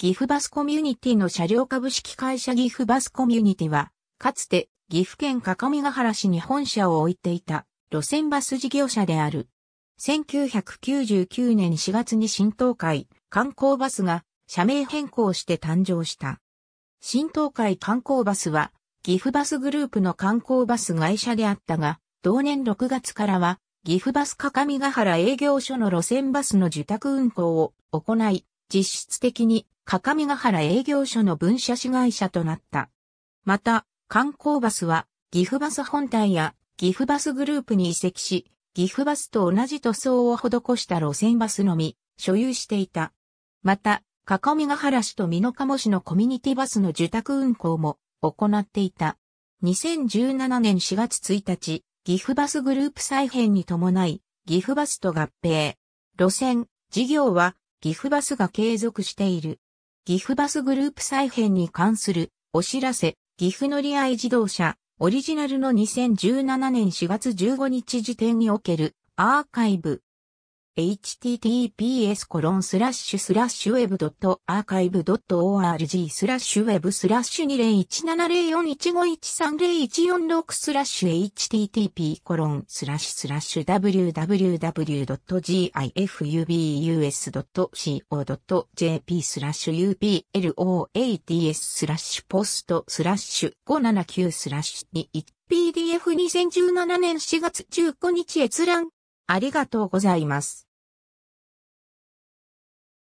岐阜バスコミュニティの車両株式会社岐阜バスコミュニティは、かつて岐阜県各務原市に本社を置いていた路線バス事業者である。1999年4月に新東海観光バスが社名変更して誕生した。新東海観光バスは岐阜バスグループの観光バス会社であったが、同年6月からは岐阜バス各務原営業所の路線バスの受託運行を行い、実質的に各務原営業所の分社子会社となった。また、観光バスは、岐阜バス本体や岐阜バスグループに移籍し、岐阜バスと同じ塗装を施した路線バスのみ、所有していた。また、かかみが原市と美濃茂市のコミュニティバスの受託運行も行っていた。2017年4月1日、岐阜バスグループ再編に伴い、岐阜バスと合併。路線、事業は岐阜バスが継続している。岐阜バスグループ再編に関するお知らせ、岐阜乗り合い自動車、オリジナルの2017年4月15日時点におけるアーカイブ。https コロンスラッシュスラッシュウェブアーカイブ org スラッシュウェブスラッシュ20170415130146スラッシュ http コロンスラッシュスラッシュ www.gifubus.co.jp スラッシュ uplOats スラッシュポストスラッシュ579スラッシュ21 PDF2017 年4月15日閲覧。ありがとうございます。